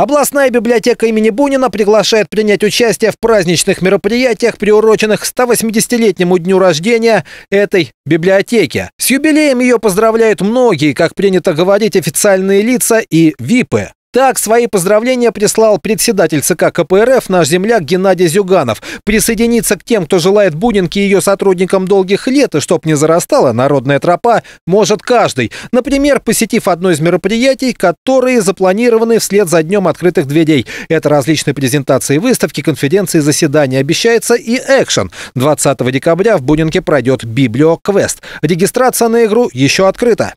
Областная библиотека имени Бунина приглашает принять участие в праздничных мероприятиях, приуроченных к 180-летнему дню рождения этой библиотеки. С юбилеем ее поздравляют многие, как принято говорить, официальные лица и ВИПы. Так свои поздравления прислал председатель ЦК КПРФ наш земляк Геннадий Зюганов. Присоединиться к тем, кто желает Бунинки и ее сотрудникам долгих лет, и чтоб не зарастала народная тропа, может каждый. Например, посетив одно из мероприятий, которые запланированы вслед за днем открытых дверей. Это различные презентации выставки, конференции, заседания. Обещается и экшен. 20 декабря в Бунинке пройдет Библиоквест. Регистрация на игру еще открыта.